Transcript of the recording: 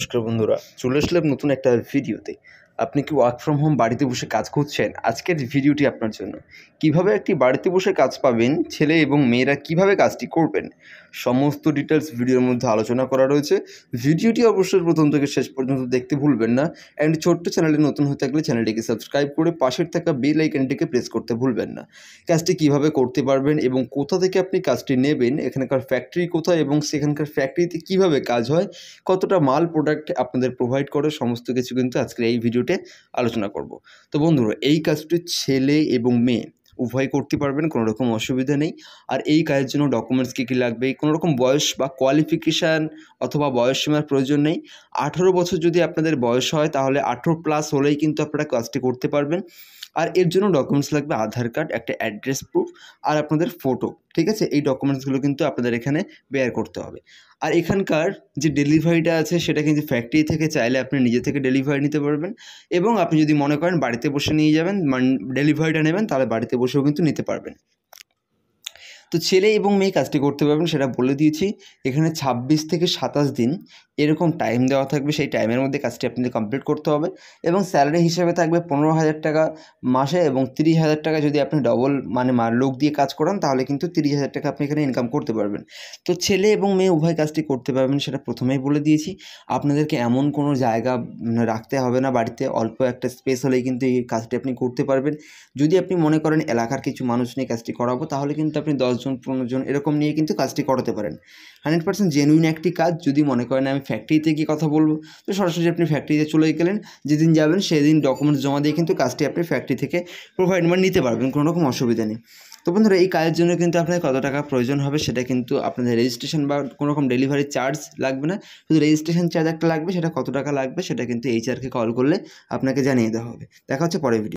নমস্কার বন্ধুরা চলে আসলাম নতুন একটা ভিডিওতে আপনি কি ওয়ার্ক ফ্রম হোম বাড়িতে বসে কাজ খুঁজছেন আজকের ভিডিওটি আপনার জন্য কিভাবে একটি বাড়িতে বসে কাজ পাবেন ছেলে এবং মেয়েরা কিভাবে কাজটি করবেন সমস্ত ডিটেলস ভিডিওর মধ্যে আলোচনা করা রয়েছে ভিডিওটি অবশ্যই প্রথম থেকে শেষ পর্যন্ত দেখতে ভুলবেন না অ্যান্ড ছোট্ট চ্যানেলে নতুন হয়ে থাকলে চ্যানেলটিকে সাবস্ক্রাইব করে পাশের থাকা বেল আইকনটিকে প্রেস করতে ভুলবেন না কাজটি কিভাবে করতে পারবেন এবং কোথা থেকে আপনি কাজটি নেবেন এখানকার ফ্যাক্টরি কোথায় এবং সেখানকার ফ্যাক্টরিতে কিভাবে কাজ হয় কতটা মাল প্রোডাক্ট আপনাদের প্রোভাইড করে সমস্ত কিছু কিন্তু আজকের এই ভিডিও ভিডিওতে আলোচনা করব তো বন্ধুরা এই কাজটি ছেলে এবং মেয়ে উভয় করতে পারবেন কোনো রকম অসুবিধা নেই আর এই কাজের জন্য ডকুমেন্টস কী কী লাগবে কোনো রকম বয়স বা কোয়ালিফিকেশান অথবা বয়স সীমার প্রয়োজন নেই আঠেরো বছর যদি আপনাদের বয়স হয় তাহলে আঠেরো প্লাস হলেই কিন্তু আপনারা কাজটি করতে পারবেন আর এর জন্য ডকুমেন্টস লাগবে আধার কার্ড একটা অ্যাড্রেস প্রুফ আর আপনাদের ফটো ঠিক আছে এই ডকুমেন্টসগুলো কিন্তু আপনাদের এখানে বেয়ার করতে হবে আর এখানকার যে ডেলিভারিটা আছে সেটা কিন্তু ফ্যাক্টরি থেকে চাইলে আপনি নিজে থেকে ডেলিভারি নিতে পারবেন এবং আপনি যদি মনে করেন বাড়িতে বসে নিয়ে যাবেন ডেলিভারিটা নেবেন তাহলে বাড়িতে বসেও কিন্তু নিতে পারবেন তো ছেলে এবং মেয়ে কাজটি করতে পারবেন সেটা বলে দিয়েছি এখানে ২৬ থেকে সাতাশ দিন এরকম টাইম দেওয়া থাকবে সেই টাইমের মধ্যে কাজটি আপনাদের কমপ্লিট করতে হবে এবং স্যালারি হিসেবে থাকবে পনেরো হাজার টাকা মাসে এবং তিরিশ হাজার টাকা যদি আপনি ডবল মানে মার লোক দিয়ে কাজ করান তাহলে কিন্তু তিরিশ হাজার টাকা আপনি এখানে ইনকাম করতে পারবেন তো ছেলে এবং মেয়ে উভয় কাজটি করতে পারবেন সেটা প্রথমেই বলে দিয়েছি আপনাদেরকে এমন কোনো জায়গা মানে রাখতে হবে না বাড়িতে অল্প একটা স্পেস হলেই কিন্তু এই কাজটি আপনি করতে পারবেন যদি আপনি মনে করেন এলাকার কিছু মানুষ নিয়ে কাজটি করাবো তাহলে কিন্তু আপনি দশ পাঁচজন পনেরো জন এরকম নিয়ে কিন্তু কাজটি করাতে পারেন হান্ড্রেড পার্সেন্ট জেনুইন একটি কাজ যদি মনে করেন আমি ফ্যাক্টরিতে গিয়ে কথা বলবো তো সরাসরি আপনি ফ্যাক্টরিতে চলে গেলেন যেদিন যাবেন সেদিন ডকুমেন্টস জমা দিয়ে কিন্তু কাজটি আপনি ফ্যাক্টরি থেকে প্রোভাইড মানে নিতে পারবেন কোনো রকম অসুবিধা নেই তো বন্ধুরা এই কাজের জন্য কিন্তু আপনাদের কত টাকা প্রয়োজন হবে সেটা কিন্তু আপনাদের রেজিস্ট্রেশন বা কোনো রকম ডেলিভারি চার্জ লাগবে না শুধু রেজিস্ট্রেশন চার্জ একটা লাগবে সেটা কত টাকা লাগবে সেটা কিন্তু এইচআরকে কল করলে আপনাকে জানিয়ে দেওয়া হবে দেখা হচ্ছে পরে ভিডিও